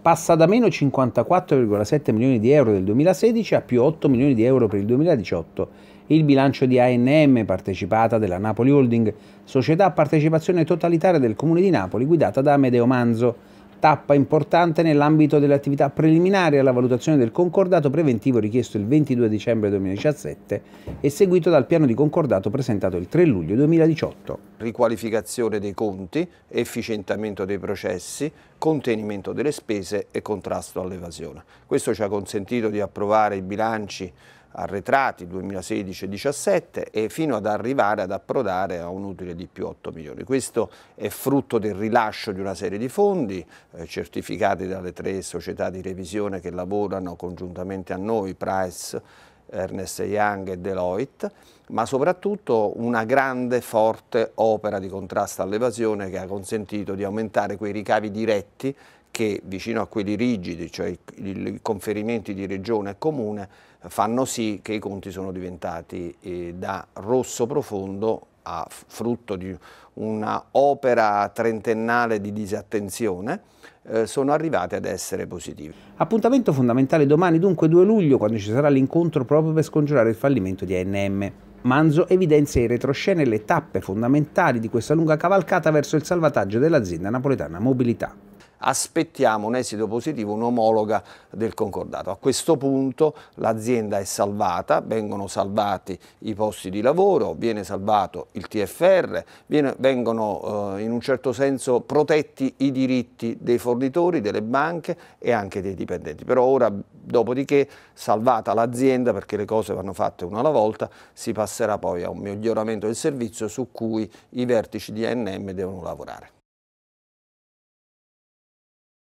passa da meno 54,7 milioni di euro del 2016 a più 8 milioni di euro per il 2018. Il bilancio di ANM, partecipata della Napoli Holding, società a partecipazione totalitaria del Comune di Napoli guidata da Amedeo Manzo, Tappa importante nell'ambito delle attività preliminari alla valutazione del concordato preventivo richiesto il 22 dicembre 2017 e seguito dal piano di concordato presentato il 3 luglio 2018. Riqualificazione dei conti, efficientamento dei processi, contenimento delle spese e contrasto all'evasione. Questo ci ha consentito di approvare i bilanci arretrati 2016 2017 e fino ad arrivare ad approdare a un utile di più 8 milioni. Questo è frutto del rilascio di una serie di fondi eh, certificati dalle tre società di revisione che lavorano congiuntamente a noi, Price, Ernest Young e Deloitte, ma soprattutto una grande forte opera di contrasto all'evasione che ha consentito di aumentare quei ricavi diretti che vicino a quelli rigidi, cioè i conferimenti di regione e comune, fanno sì che i conti sono diventati eh, da rosso profondo a frutto di una opera trentennale di disattenzione, eh, sono arrivate ad essere positive. Appuntamento fondamentale domani, dunque 2 luglio, quando ci sarà l'incontro proprio per scongiurare il fallimento di ANM. Manzo evidenzia i retroscene e le tappe fondamentali di questa lunga cavalcata verso il salvataggio dell'azienda napoletana Mobilità aspettiamo un esito positivo, un'omologa del concordato. A questo punto l'azienda è salvata, vengono salvati i posti di lavoro, viene salvato il TFR, viene, vengono eh, in un certo senso protetti i diritti dei fornitori, delle banche e anche dei dipendenti. Però ora, dopodiché, salvata l'azienda, perché le cose vanno fatte una alla volta, si passerà poi a un miglioramento del servizio su cui i vertici di ANM devono lavorare.